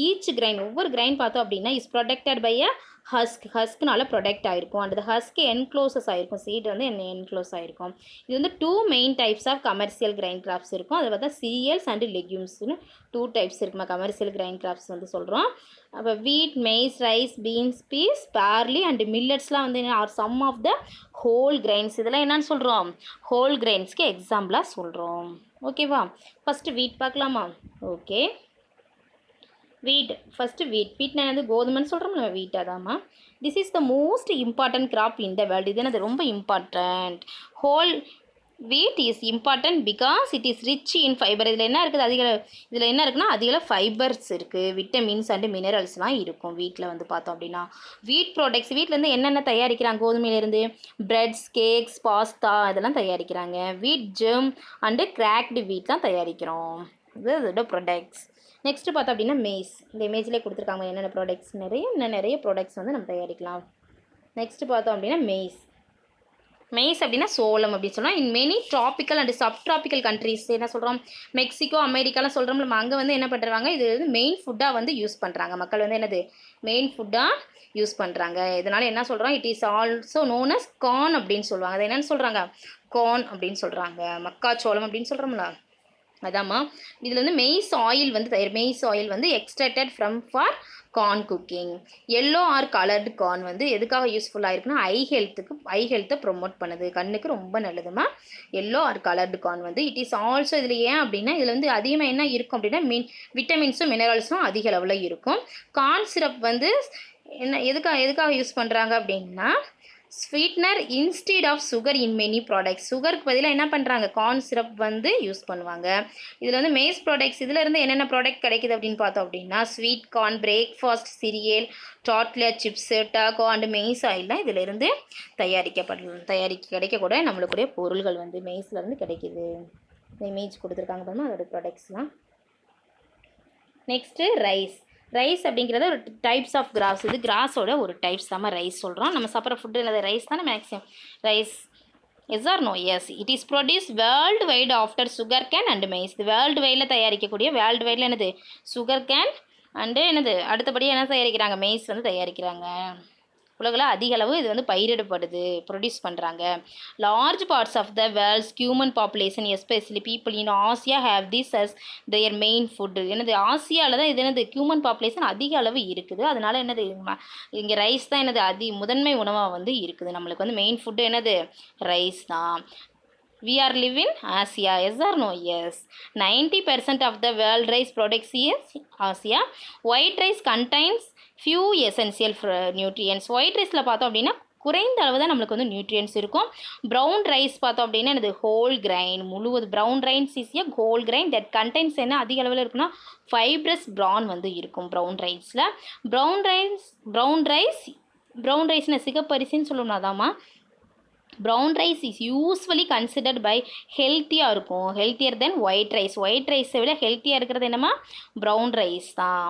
ஈச் கிரைன் ஒவ்வொரு கிரைன் பார்த்தோம் அப்படின்னா is protected by a husk ஹஸ்க்னால ப்ரொடெக்ட் ஆகிருக்கும் அண்ட் ஹஸ்க் என்க்ளோசஸ் ஆகிருக்கும் சீட் வந்து என் என்க்ளோஸ் ஆகிருக்கும் இது வந்து two main types of commercial grain crops இருக்கும் அதை பார்த்தா சீரியல்ஸ் அண்டு லெக்யூம்ஸ்னு டூ டைப்ஸ் இருக்குமா கமர்ஷியல் கிரைன் கிராப்ஸ் வந்து சொல்கிறோம் அப்போ wheat maize rice beans peas barley and மில்லட்ஸ்லாம் வந்து are some of the whole grains இதெல்லாம் என்னன்னு சொல்கிறோம் ஹோல் கிரைன்ஸ்க்கு எக்ஸாம்பிளாக சொல்கிறோம் ஓகேவா ஃபஸ்ட்டு வீட் பார்க்கலாமா ஓகே வீட் ஃபஸ்ட்டு வீட் வீட்னா வந்து கோதுமைன்னு சொல்கிறோம் நம்ம wheat this is the most important crop in the world இது அது ரொம்ப important whole wheat is important because it is rich in fibre இதில் என்ன இருக்குது அதிக இதில் என்ன இருக்குன்னா அதிக ஃபைபர்ஸ் இருக்குது விட்டமின்ஸ் அண்ட் மினரல்ஸ்லாம் இருக்கும் வீட்டில் வந்து பார்த்தோம் அப்படின்னா வீட் ப்ராடக்ட்ஸ் வீட்டிலேருந்து என்னென்ன தயாரிக்கிறாங்க கோதுமையிலேருந்து ப்ரெட்ஸ் கேக்ஸ் பாஸ்தா இதெல்லாம் தயாரிக்கிறாங்க வீட் ஜெம் அண்டு கிராக்டு வீட்லாம் தயாரிக்கிறோம் இது இதோட ப்ரொடக்ட்ஸ் நெக்ஸ்ட்டு பார்த்தோம் அப்படின்னா மேஸ் இந்த இமேஜ்லேயே கொடுத்துருக்காங்க என்னென்ன ப்ராடக்ட்ஸ் நிறைய இன்னும் நிறைய ப்ராடக்ட்ஸ் வந்து நம்ம தயாரிக்கலாம் நெக்ஸ்ட்டு பார்த்தோம் அப்படின்னா மெய்ஸ் மெய்ஸ் அப்படின்னா சோளம் அப்படின்னு சொன்னால் in many tropical and subtropical countries என்ன சொல்கிறோம் மெக்சிகோ அமெரிக்காலாம் சொல்கிறோம் நம்ம அங்கே வந்து என்ன பண்ணுறாங்க இது வந்து மெயின் ஃபுட்டாக வந்து யூஸ் பண்ணுறாங்க மக்கள் வந்து என்னது மெயின் ஃபுட்டாக யூஸ் பண்ணுறாங்க இதனால் என்ன சொல்கிறோம் it is also known as corn அப்படின்னு சொல்லுவாங்க அது என்னென்னு சொல்கிறாங்க கார்ன் அப்படின்னு சொல்கிறாங்க மக்காச்சோளம் அப்படின்னு சொல்கிறோம்ல அதாம்மா இதில் வந்து மெய்ஸ் ஆயில் வந்து தயிர் மெய்ஸ் ஆயில் வந்து extracted from for corn cooking yellow or coloured corn வந்து எதுக்காக யூஸ்ஃபுல்லாக இருக்குன்னா ஐ ஹெல்த்துக்கு ஐ ஹெல்த்தை ப்ரொமோட் பண்ணுது கண்ணுக்கு ரொம்ப நல்லதுமா எல்லோ ஆர் கலர்டு கார்ன் வந்து இட் இஸ் ஆல்சோ இதில் ஏன் அப்படின்னா இதில் வந்து அதிகமாக என்ன இருக்கும் அப்படின்னா மின் விட்டமின்ஸும் மினரல்ஸும் அதிக அளவில் இருக்கும் கார்ன் சிரப் வந்து என்ன எதுக்காக எதுக்காக யூஸ் பண்ணுறாங்க அப்படின்னா sweetener instead of sugar in many products சுகருக்கு பதிலாக என்ன பண்ணுறாங்க கார்ன் சிரப் வந்து யூஸ் பண்ணுவாங்க இதில் வந்து மேஸ் ப்ராடக்ட்ஸ் இதில் இருந்து என்னென்ன ப்ராடக்ட் கிடைக்குது அப்படின்னு பார்த்தோம் அப்படின்னா sweet corn breakfast cereal chocolate chips taco and maize ஆயில்லாம் இதிலிருந்து தயாரிக்கப்பட தயாரிக்க கிடைக்கக்கூட நம்மளுக்குடைய பொருள்கள் வந்து மெய்ஸ்லேருந்து கிடைக்கிது இந்த இமேஜ் கொடுத்துருக்காங்க பாருங்கள் அதோடய ப்ராடக்ட்ஸ்லாம் நெக்ஸ்ட்டு ரைஸ் ரைஸ் அப்படிங்கிறது ஒரு டைப்ஸ் ஆஃப் கிராஸ் இது கிராஸோட ஒரு டைப்ஸ் தான் ரைஸ் சொல்கிறோம் நம்ம சாப்பிட்ற ஃபுட்டு இல்லாத ரைஸ் தானே maximum rice yes or no yes it is produce worldwide after sugar cane and maize இது வேர்ல்டு வைடில் தயாரிக்கக்கூடிய வேர்ல்டு வைடில் என்னது சுகர் கேன் அண்டு என்னது அடுத்தபடியாக என்ன தயாரிக்கிறாங்க மெய்ஸ் வந்து தயாரிக்கிறாங்க உலகில் அதிக அளவு இது வந்து பயிரிடப்படுது ப்ரொடியூஸ் பண்ணுறாங்க large parts of the world's human population especially people in Asia have this as their main food எனது ஆசியாவில் தான் இது என்னது ஹியூமன் பாப்புலேஷன் அதிக அளவு இருக்குது அதனால் என்னது இங்கே ரைஸ் தான் எனது அதி முதன்மை உணவாக வந்து இருக்குது நம்மளுக்கு வந்து மெயின் ஃபுட்டு என்னது ரைஸ் தான் we are living Asia. Yes or no? Yes. 90% of the world rice products is Asia. White rice contains few essential nutrients. White ரைஸில் பார்த்தோம் அப்படின்னா குறைந்த அளவு தான் நம்மளுக்கு வந்து நியூட்ரியன்ஸ் இருக்கும் ப்ரௌன் ரைஸ் பார்த்தோம் அப்படின்னா எனது ஹோல் கிரைன் முழுவது ப்ரௌன் ரைன்ஸ் ஈஸியா ஹோல் கிரைன் தட் கண்டென்ட்ஸ் என்ன அதிக அளவில் இருக்குன்னா ஃபைப்ரஸ் ப்ரான் வந்து இருக்கும் ப்ரௌன் ரைஸில் brown rice brown rice brown ரைஸ்னு சிகப்பரிசின்னு சொல்லணும்னா தாம்மா brown rice is usually considered by ஹெல்த்தியாக இருக்கும் healthier than white rice white ரைஸை விட ஹெல்த்தியாக இருக்கிறது என்னம்மா ப்ரௌன் ரைஸ் தான்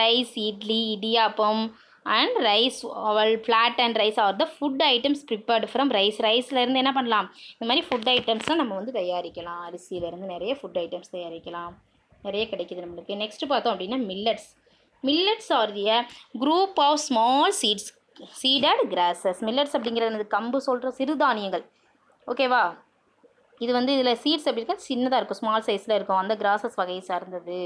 rice idli idiyappam and rice aval flat and rice are the food items prepared from rice ரைஸ்லேருந்து என்ன பண்ணலாம் இந்த மாதிரி ஃபுட் ஐட்டம்ஸ்லாம் நம்ம வந்து தயாரிக்கலாம் அரிசியிலேருந்து நிறைய ஃபுட் ஐட்டம்ஸ் தயாரிக்கலாம் நிறைய கிடைக்கிது நம்மளுக்கு நெக்ஸ்ட்டு பார்த்தோம் அப்படின்னா millets millets are the group of small seeds seeded grasses millets அப்படிங்கிறது கம்பு சொல்கிற சிறுதானியங்கள் ஓகேவா இது வந்து இதில் சீட்ஸ் அப்படி இருக்கா சின்னதாக இருக்கும் ஸ்மால் சைஸில் இருக்கும் அந்த கிராசஸ் வகையை சார்ந்தது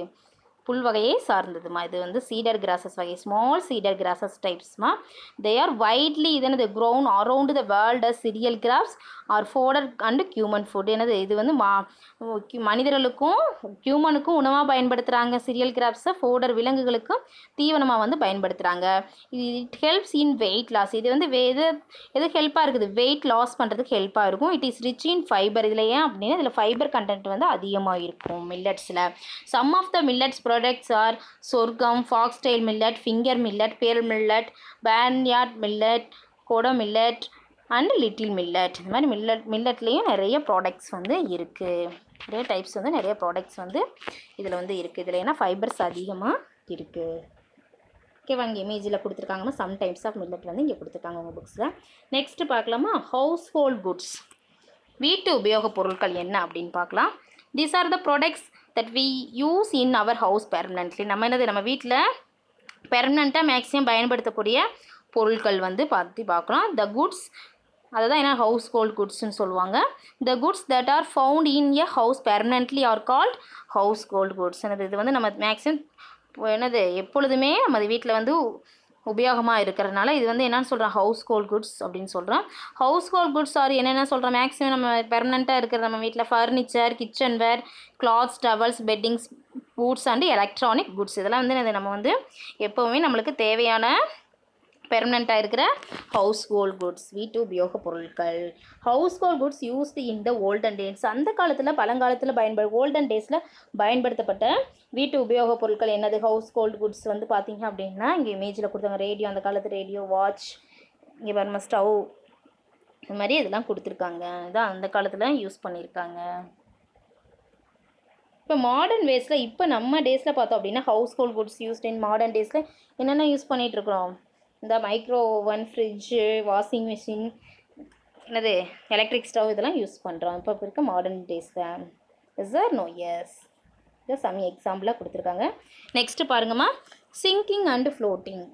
புல் வகையை சார்ந்ததுமா இது வந்து சீடர் கிராசஸ் வகை ஸ்மால் சீடர் கிராசஸ் டைப்ஸ்மா தே ஆர் வைட்லி இது எனது grown around the world cereal crops are fodder and human food எனது இது வந்து மா மனிதர்களுக்கும் ஹியூமனுக்கும் உணவாக பயன்படுத்துகிறாங்க சிரியல் கிராப்ஸை ஃபோடர் விலங்குகளுக்கும் தீவனமாக வந்து பயன்படுத்துகிறாங்க இது it helps in weight loss இது வந்து எது எது ஹெல்ப்பாக இருக்குது வெயிட் லாஸ் பண்ணுறதுக்கு ஹெல்ப்பாக இருக்கும் it is rich in fibre இதில் ஏன் அப்படின்னா இதில் ஃபைபர் கண்டென்ட் வந்து அதிகமாக இருக்கும் மில்லட்ஸில் சம் ஆஃப் த மில்லட்ஸ் ப்ரொ products are sorghum, foxtail millet, finger millet, pearl millet, barnyard millet kodo millet and little millet இந்த மாதிரி மில்லட் மில்லட்லேயும் நிறைய ப்ராடக்ட்ஸ் வந்து இருக்குது நிறைய டைப்ஸ் வந்து நிறைய ப்ராடக்ட்ஸ் வந்து இதில் வந்து இருக்குது இதில் ஏன்னா ஃபைபர்ஸ் அதிகமாக இருக்குது ஓகேவா இங்கே இமேஜில் கொடுத்துருக்காங்கன்னா சம் டைப்ஸ் ஆஃப் மில்லட் வந்து இங்கே கொடுத்துருக்காங்க உங்கள் புக்ஸில் நெக்ஸ்ட்டு பார்க்கலாமா ஹவுஸ் ஹோல்ட் குட்ஸ் வீட்டு உபயோகப் பொருட்கள் என்ன அப்படின்னு பார்க்கலாம் these are the products that we use in our house permanently நம்ம என்னது நம்ம வீட்டில் பெர்மனண்ட்டாக மேக்ஸிமம் பயன்படுத்தக்கூடிய பொருட்கள் வந்து பற்றி பார்க்குறோம் த குட்ஸ் அதை தான் என்ன ஹவுஸ் ஹோல்ட் குட்ஸ்ன்னு சொல்லுவாங்க the goods that are found in a house permanently are called household goods என்னது இது வந்து நம்ம மேக்ஸிமம் என்னது எப்பொழுதுமே நம்ம வீட்டில் வந்து உபயோகமாக இருக்கிறனால இது வந்து என்னென்னு சொல்கிறேன் ஹவுஸ் ஹோல்ட் குட்ஸ் அப்படின்னு சொல்கிறோம் ஹவுஸ் ஹோல்ட் குட்ஸ் ஆர் என்னென்ன சொல்கிறோம் மேக்ஸிமம் நம்ம பெர்மனெண்ட்டாக இருக்கிற நம்ம வீட்டில் furniture kitchenware clothes towels beddings boots and electronic goods இதெல்லாம் வந்து நம்ம வந்து எப்போவுமே நம்மளுக்கு தேவையான பெர்மனண்ட்டாக இருக்கிற ஹவுஸ் ஹோல்ட் குட்ஸ் வீட்டு உபயோக பொருட்கள் household goods used in the olden days அந்த காலத்தில் பழங்காலத்தில் பயன்படு ஓல்டன் டேஸில் பயன்படுத்தப்பட்ட வீட்டு உபயோக பொருட்கள் என்னது ஹவுஸ் ஹோல்ட் குட்ஸ் வந்து பார்த்தீங்க அப்படின்னா இங்கே இமேஜில் கொடுத்தாங்க ரேடியோ அந்த காலத்து ரேடியோ வாட்ச் இங்கே பாருமா ஸ்டவ் இந்த மாதிரி இதெல்லாம் கொடுத்துருக்காங்க இதான் அந்த காலத்தில் யூஸ் பண்ணியிருக்காங்க இப்போ மாடர்ன் வேஸில் இப்போ நம்ம டேஸில் பார்த்தோம் அப்படின்னா household goods used in modern டேஸில் என்னென்ன யூஸ் பண்ணிகிட்ருக்குறோம் இந்த micro oven fridge washing machine என்னது எலக்ட்ரிக் ஸ்டவ் இதெல்லாம் யூஸ் பண்ணுறோம் இப்போ இருக்க மாடர்ன் டேஸில் இஸ் ஆர் நோ எஸ் இதை சமி எக்ஸாம்பிளாக கொடுத்துருக்காங்க நெக்ஸ்ட்டு பாருங்கம்மா sinking and floating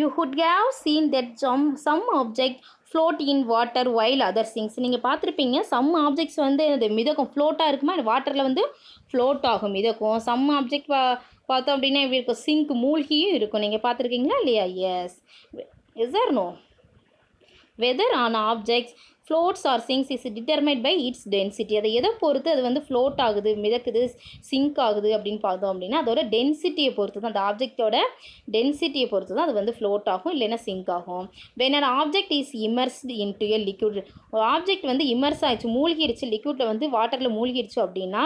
you would have seen that some some object float in water while other things நீங்கள் பார்த்துருப்பீங்க சம் ஆப்ஜெக்ட்ஸ் வந்து மிதக்கும் ஃப்ளோட்டாக இருக்குமா வாட்டரில் வந்து ஃப்ளோட் ஆகும் மிதக்கும் சம் ஆப்ஜெக்ட் பார்த்தோம் அப்படின்னா எப்படி இருக்கும் சிங்க் மூழ்கியும் இருக்கும் நீங்கள் பார்த்துருக்கீங்களா இல்லையா yes yes or no whether an objects floats or sinks is determined by its density அதை எதை பொறுத்து அது வந்து ஃப்ளோட் ஆகுது மிதக்குது சிங்க் ஆகுது அப்படின்னு பார்த்தோம் அப்படின்னா அதோட டென்சிட்டியை பொறுத்து தான் அந்த ஆப்ஜெக்டோட டென்சிட்டியை பொறுத்து தான் அது வந்து ஃப்ளோட் ஆகும் இல்லைன்னா சிங்க் ஆகும் when object is immersed in to a liquid ஒரு ஆப்ஜெக்ட் வந்து இமர்ஸ் ஆகிடுச்சு மூழ்கிடுச்சு லிக்யூட்டில் வந்து வாட்டரில் மூழ்கிடுச்சு அப்படின்னா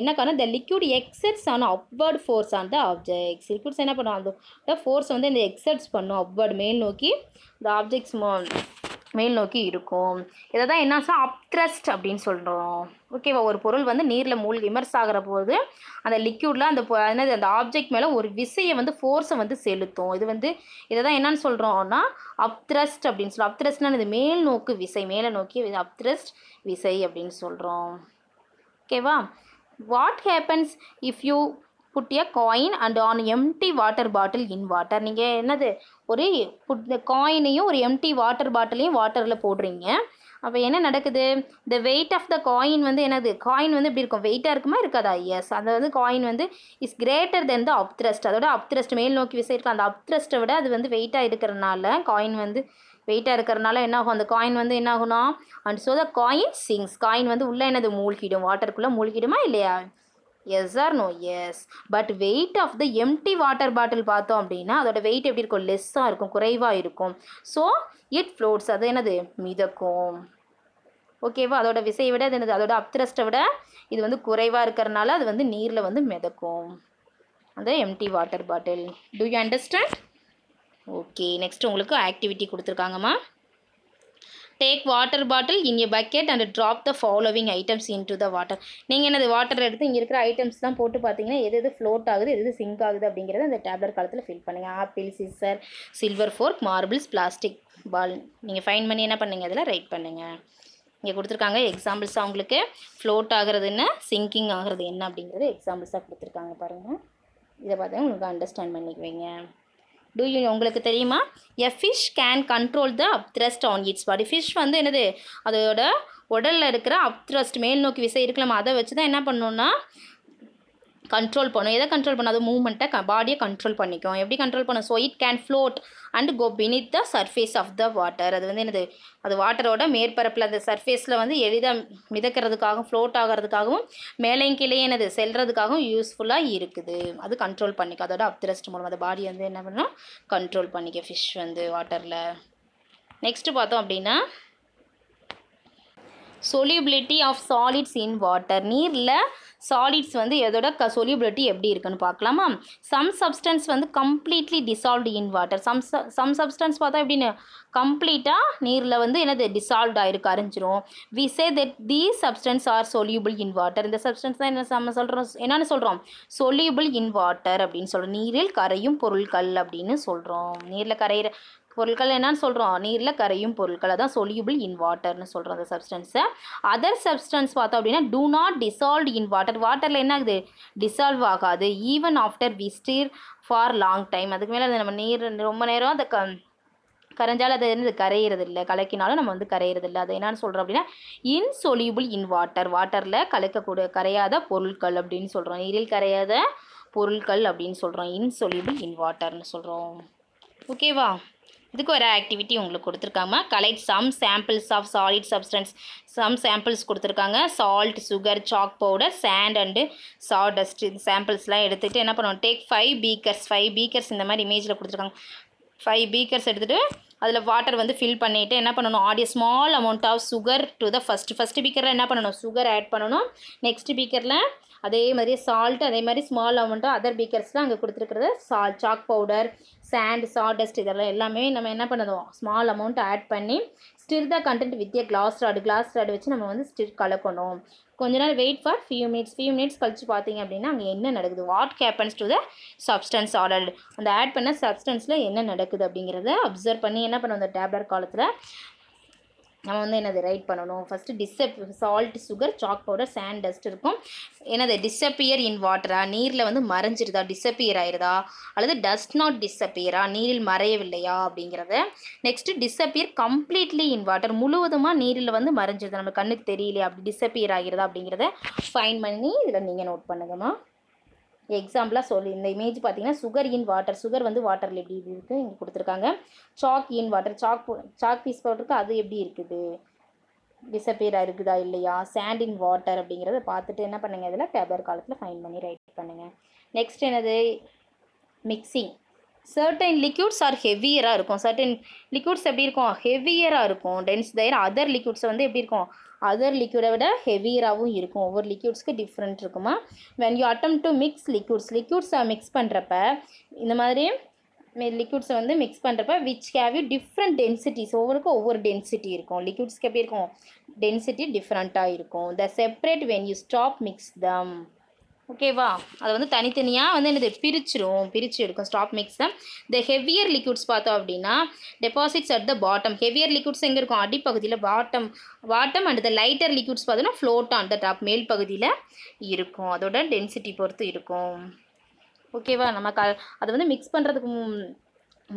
என்ன காரணம் இந்த liquid exerts an upward force on the objects liquids என்ன பண்ணுவோம் அந்த ஃபோர்ஸ் வந்து இந்த எக்ஸர்ட்ஸ் பண்ணும் அப்வர்ட் மேல் நோக்கி இந்த ஆப்ஜெக்ட்ஸ் மேல் நோக்கி இருக்கும் இதை தான் என்ன அப்த்ரஸ்ட் அப்படின்னு சொல்கிறோம் ஓகேவா ஒரு பொருள் வந்து நீரில் மூழ்கி இமர்ஸ் ஆகிற போது அந்த லிக்யூடில் அந்த என்னது அந்த ஆப்ஜெக்ட் மேலே ஒரு விசையை வந்து ஃபோர்ஸை வந்து செலுத்தும் இது வந்து இதை தான் என்னன்னு சொல்கிறோம்னா அப்த்ரஸ்ட் அப்படின்னு சொல்லுவோம் அப்த்ரஸ்ட்னா இது மேல் நோக்கு விசை மேலே நோக்கி அப்த்ரஸ்ட் விசை அப்படின்னு சொல்கிறோம் ஓகேவா what happens if you put a coin and an empty water bottle in water நீங்கள் என்னது ஒரு புட் காயினையும் ஒரு எம்டி வாட்டர் பாட்டிலையும் வாட்டரில் போடுறீங்க அப்போ என்ன நடக்குது இந்த வெயிட் ஆஃப் த காயின் வந்து என்னது காயின் வந்து இப்படி இருக்கும் வெயிட்டாக இருக்குமா இருக்காதா எஸ் அந்த வந்து காயின் வந்து is greater than the upthrust அதோட அப்த்ரஸ்ட் மேல் நோக்கி விசை அந்த அப்த்ரஸ்ட்டை விட அது வந்து வெயிட்டாக இருக்கிறனால காயின் வந்து வெயிட்டாக இருக்கிறனால என்ன ஆகும் அந்த காயின் வந்து என்ன ஆகுனா and so the coin sinks coin வந்து உள்ளே என்னது மூழ்கிடும் வாட்டருக்குள்ளே மூழ்கிடுமா இல்லையா yes or no yes but weight of the empty water bottle பார்த்தோம் அப்படின்னா அதோட வெயிட் எப்படி இருக்கும் லெஸ்ஸாக இருக்கும் குறைவாக இருக்கும் ஸோ இட் ஃப்ளோட்ஸ் அது என்னது மிதக்கும் ஓகேவா அதோட விசையை விட அது என்னது அதோட அப்திரஸ்ட்டை விட இது வந்து குறைவாக இருக்கிறனால அது வந்து நீரில் வந்து மிதக்கும் அந்த empty water bottle do you understand okay next உங்களுக்கு ஆக்டிவிட்டி கொடுத்துருக்காங்கம்மா take water bottle in a bucket and drop the following items in to the water நீங்கள் என்னது வாட்டர் எடுத்து இங்கே இருக்கிற ஐட்டம்ஸ் தான் போட்டு பார்த்தீங்கன்னா எது எது ஃப்ளோட் ஆகுது எது சிங்க் ஆகுது அப்படிங்கிறத அந்த டேப்லெட் காலத்தில் ஃபில் பண்ணுங்கள் apple scissor silver fork marbles plastic ball நீங்கள் ஃபைன் பண்ணி என்ன பண்ணுங்கள் அதில் ரைட் பண்ணுங்கள் இங்கே கொடுத்துருக்காங்க எக்ஸாம்பிள்ஸாக அவங்களுக்கு ஃப்ளோட் ஆகிறது என்ன சிங்கிங் ஆகிறது என்ன அப்படிங்கிறது எக்ஸாம்பிள்ஸாக கொடுத்துருக்காங்க பாருங்கள் இதை பார்த்தா உங்களுக்கு அண்டர்ஸ்டாண்ட் பண்ணிக்குவீங்க டூ யூ உங்களுக்கு தெரியுமா a fish can control the upthrust on its body fish வந்து என்னது அதோட உடலில் இருக்கிற அப்த்ரஸ்ட் மேல் நோக்கி விசை இருக்கலாமா அதை வச்சு தான் என்ன பண்ணணும்னா கண்ட்ரோல் பண்ணும் எதை கண்ட்ரோல் பண்ணாத அது மூவ்மெண்ட்டை பாடியை கண்ட்ரோல் பண்ணிக்கும் எப்படி கண்ட்ரோல் பண்ணும் so it can float and go beneath the surface of the water அது வந்து என்னது அது வாட்டரோட மேற்பரப்பில் அந்த சர்ஃபேஸில் வந்து எளிதாக மிதக்கிறதுக்காகவும் ஃப்ளோட் ஆகிறதுக்காகவும் மேலேயும் கீழே என்னது செல்றதுக்காகவும் யூஸ்ஃபுல்லாக இருக்குது அது கண்ட்ரோல் பண்ணிக்க அதோட அப்திரஸ்ட் மூலம் அந்த பாடி வந்து என்ன பண்ணணும் கண்ட்ரோல் பண்ணிக்க ஃபிஷ் வந்து வாட்டரில் நெக்ஸ்ட்டு பார்த்தோம் அப்படின்னா solubility of solids in water நீரில் சாலிட்ஸ் வந்து எதோட க சொல்யூபிலிட்டி எப்படி இருக்குன்னு பார்க்கலாமா சம் சப்ஸ்டன்ஸ் வந்து completely dissolved in water some some substance பார்த்தா எப்படின்னு கம்ப்ளீட்டாக நீரில் வந்து என்னது டிசால்வ் ஆகிருக்கு அரைஞ்சிரும் we say that the substance are soluble in water இந்த சப்ஸ்டன்ஸ் தான் என்ன நம்ம சொல்கிறோம் என்னென்னு சொல்கிறோம் சொல்யூபிள் இன் வாட்டர் அப்படின்னு சொல்கிறோம் நீரில் கரையும் பொருட்கள் அப்படின்னு சொல்கிறோம் நீரில் கரையிற பொருட்கள் என்னன்னு சொல்கிறோம் நீரில் கரையும் பொருட்களை தான் சொல்யூபிள் இன் வாட்டர்னு சொல்கிறோம் அந்த சப்ஸ்டன்ஸை அதர் சப்ஸ்டன்ஸ் பார்த்தோம் அப்படின்னா do not dissolve in water வாட்டரில் என்ன ஆகுது டிசால்வ் ஆகாது even after we stir for long time அதுக்கு மேலே நம்ம நீர் ரொம்ப நேரம் அந்த க கரைஞ்சால் அது வந்து கரையிறது இல்லை கலக்கினாலும் நம்ம வந்து கரையிறது இல்லை அது என்னன்னு சொல்கிறோம் அப்படின்னா இன்சொல்யூபிள் இன் வாட்டர் வாட்டரில் கலக்கக்கூடிய கரையாத பொருட்கள் அப்படின்னு சொல்கிறோம் நீரில் கரையாத பொருட்கள் அப்படின்னு சொல்கிறோம் இன்சொல்யூபிள் இன் வாட்டர்னு சொல்கிறோம் ஓகேவா இதுக்கு ஒரு ஆக்டிவிட்டி உங்களுக்கு கொடுத்துருக்காங்க collect some samples of solid substance some samples கொடுத்துருக்காங்க salt sugar chalk powder sand and sawdust சாம்பிள்ஸ்லாம் எடுத்துகிட்டு என்ன பண்ணுவோம் take five beakers five beakers இந்த மாதிரி இமேஜில் கொடுத்துருக்காங்க ஃபைவ் பீக்கர்ஸ் எடுத்துகிட்டு அதில் வாட்டர் வந்து ஃபில் பண்ணிவிட்டு என்ன பண்ணணும் add a small amount of sugar to the first first பீக்கரில் என்ன பண்ணணும் சுகர் ஆட் பண்ணணும் நெக்ஸ்ட் பீக்கரில் அதே மாதிரி சால்ட் அதே மாதிரி ஸ்மால் அமௌண்ட்டாக அதர் பீக்கர்ஸ்லாம் அங்கே கொடுத்துருக்குறது சா சாக் பவுடர் சாண்ட் சாடஸ்ட் இதெல்லாம் எல்லாமே நம்ம என்ன பண்ணுவோம் ஸ்மால் அமௌண்ட் ஆட் பண்ணி stir the content with a glass rod glass rod வச்சு நம்ம வந்து ஸ்டிர் கலக்கணும் கொஞ்ச நேரம் wait for few minutes few minutes கழிச்சு பார்த்தீங்க அப்படின்னா அங்கே என்ன நடக்குது what happens to the substance ஆடல் அந்த ஆட் பண்ண சப்ஸ்டன்ஸில் என்ன நடக்குது அப்படிங்கிறத அப்சர்வ் பண்ணி என்ன பண்ணுவோம் அந்த டேப்லர் காலத்தில் நம்ம வந்து என்னது ரைட் பண்ணணும் first disappear salt sugar chalk powder sand dust இருக்கும் என்னது டிஸ்அப்பியர் இன் வாட்டரா நீரில் வந்து மறைஞ்சிருதா டிஸ்அப்பியர் ஆயிருதா அல்லது டஸ்ட் நாட் டிஸ்அப்பியரா நீரில் மறையவில்லையா அப்படிங்கிறத next disappear completely in water முழுவதுமாக நீரில் வந்து மறைஞ்சிருதா நம்ம கண்ணுக்கு தெரியலையா அப்படி டிஸ்அப்பியர் ஆகிறதா அப்படிங்கிறத ஃபைன் பண்ணி இதில் நீங்கள் நோட் பண்ணுங்கம்மா எக்ஸாம்பிளாக சொல்லி இந்த இமேஜ் பார்த்தீங்கன்னா சுகர் இன் வாட்டர் சுகர் வந்து வாட்டரில் எப்படி இருக்குது இங்கே கொடுத்துருக்காங்க chalk in water chalk chalk piece பவுடருக்கு அது எப்படி இருக்குது டிசப்பியர் இருக்குதா இல்லையா சாண்ட் இன் வாட்டர் அப்படிங்கிறத பார்த்துட்டு என்ன பண்ணுங்கள் இதில் டேபர் காலத்தில் ஃபைன் பண்ணி ரைட் பண்ணுங்கள் நெக்ஸ்ட் என்னது மிக்சிங் சர்டன் லிக்யூட்ஸ் ஆர் ஹெவியராக இருக்கும் சர்டன் லிக்யூட்ஸ் எப்படி இருக்கும் ஹெவியராக இருக்கும் டென்ஸ் தயர் அதர் லிக்யூட்ஸ் வந்து எப்படி இருக்கும் அதர் லிக்யூடை விட ஹெவியராகவும் இருக்கும் ஒவ்வொரு லிக்யூட்ஸ்க்கு டிஃப்ரெண்ட் இருக்குமா when you attempt to mix liquids லிக்யூட்ஸை மிக்ஸ் பண்ணுறப்ப இந்த மாதிரி லிக்யூட்ஸை வந்து மிக்ஸ் பண்ணுறப்ப which have you different densities ஒவ்வொருக்கும் ஒவ்வொரு டென்சிட்டி இருக்கும் லிக்யூட்ஸ்க்கு எப்படி இருக்கும் டென்சிட்டி டிஃப்ரெண்ட்டாக இருக்கும் the separate when you stop mix them ஓகேவா அதை வந்து தனித்தனியாக வந்து என்னது பிரிச்சிரும் பிரித்து எடுக்கும் ஸ்டாப் மிக்ஸை இந்த ஹெவியர் லிக்விட்ஸ் பார்த்தோம் அப்படின்னா deposits at the bottom heavier liquids எங்கே இருக்கும் அடிப்பகுதியில் bottom bottom and the lighter liquids பார்த்தோன்னா ஃப்ளோட் ஆன் த டாப் மேல் பகுதியில் இருக்கும் அதோட டென்சிட்டி பொறுத்து இருக்கும் ஓகேவா நம்ம க அதை வந்து மிக்ஸ் பண்ணுறதுக்கு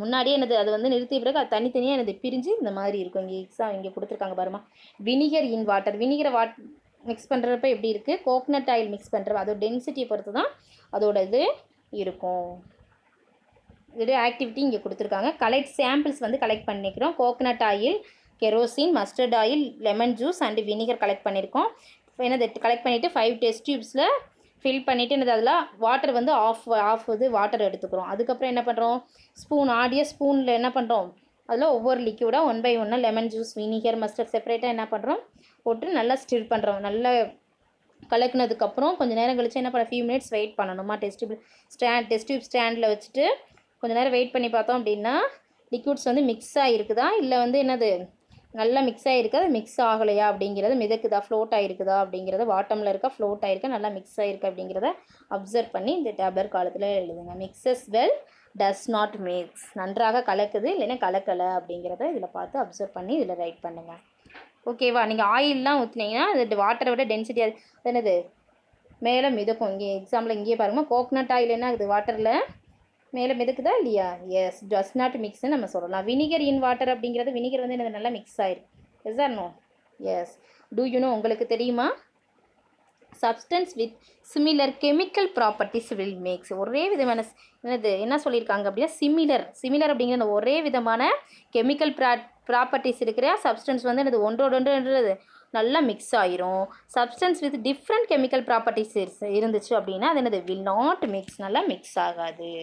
முன்னாடியே எனது அது வந்து நிறுத்திய பிறகு அது தனித்தனியாக எனது பிரிஞ்சு இந்த மாதிரி இருக்கும் இங்கே எக்ஸாம் இங்கே கொடுத்துருக்காங்க பாருமா வினிகர் இன் வாட்டர் வினிகரை வாட் மிக்ஸ் பண்ணுறப்ப எப்படி இருக்குது கோக்னட் ஆயில் மிக்ஸ் பண்ணுறப்ப அதோட டென்சிட்டியை பொறுத்து தான் அதோட இது இருக்கும் இது ஆக்டிவிட்டி இங்கே கொடுத்துருக்காங்க கலெக்ட் சாம்பிள்ஸ் வந்து கலெக்ட் பண்ணிக்கிறோம் coconut oil kerosene mustard oil lemon juice and vinegar collect பண்ணியிருக்கோம் என்னது கலெக்ட் பண்ணிவிட்டு ஃபைவ் டெஸ்ட் டியூப்ஸில் ஃபில் பண்ணிவிட்டு என்னது அதில் வாட்டர் வந்து ஆஃப் ஆஃப் இது வாட்டர் எடுத்துக்கிறோம் அதுக்கப்புறம் என்ன பண்ணுறோம் ஸ்பூன் ஆடிய ஸ்பூனில் என்ன பண்ணுறோம் அதில் ஒவ்வொரு லிக்யூடாக ஒன் பை ஒன்னாக லெமன் ஜூஸ் வினிகர் மஸ்டர்ட் செப்பரேட்டாக என்ன பண்ணுறோம் போட்டு நல்லா ஸ்டிர் பண்ணுறோம் நல்லா கலக்கினதுக்கப்புறம் கொஞ்சம் நேரம் கழித்து என்ன பண்ண ஃபியூ மினிட்ஸ் வெயிட் பண்ணணுமா டெஸ்ட் ஸ்டாண்ட் டெஸ்ட் டியூப் ஸ்டாண்டில் வச்சுட்டு கொஞ்சம் நேரம் வெயிட் பண்ணி பார்த்தோம் அப்படின்னா லிக்யூட்ஸ் வந்து மிக்ஸ் ஆகிருக்குதா இல்லை வந்து என்னது நல்லா மிக்ஸ் ஆகிருக்கா அது மிக்ஸ் ஆகலையா அப்படிங்கிறது மிதக்குதா ஃப்ளோட் ஆகிருக்குதா அப்படிங்கிறத வாட்டமில் இருக்கா ஃப்ளோட் ஆகிருக்கா நல்லா மிக்ஸ் ஆகிருக்கு அப்படிங்கிறத அப்சர்வ் பண்ணி இந்த டேப்லெட் காலத்தில் எழுதுங்க mixes well does not mix நன்றாக கலக்குது இல்லைன்னா கலக்கலை அப்படிங்கிறத இதில் பார்த்து அப்சர்வ் பண்ணி இதில் ரைட் பண்ணுங்கள் ஓகேவா நீங்கள் ஆயிலெலாம் ஊற்றுனீங்கன்னா அது வாட்டரை விட டென்சிட்டி அது என்னது மேலே மிதக்கும் இங்கே எக்ஸாம்பிள் இங்கேயே பாருங்கள் கோக்னட் ஆயில் என்ன ஆகுது வாட்டரில் மேலே மிதக்குதா இல்லையா எஸ் ஜஸ்ட் நாட் மிக்ஸ்ன்னு நம்ம சொல்லலாம் வினிகர் இன் வாட்டர் அப்படிங்கிறது வினிகர் வந்து என்னது நல்லா மிக்ஸ் ஆயிருக்கு yes or no yes do you know உங்களுக்கு தெரியுமா substance with similar chemical properties will mix ஒரே விதமான என்னது என்ன சொல்லியிருக்காங்க அப்படின்னா சிமிலர் சிமிலர் அப்படிங்கிற ஒரே விதமான கெமிக்கல் ப்ரா ப்ராப்பர்ட்டிஸ் இருக்கிற சப்ஸ்டன்ஸ் வந்து எனது ஒன்றோட ஒன்றுன்றது நல்லா மிக்ஸ் ஆயிரும் substance with different chemical properties இருந்துச்சு அப்படின்னா அது என்னது வில் நாட் மிக்ஸ் நல்லா மிக்ஸ் ஆகாது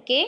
ஓகே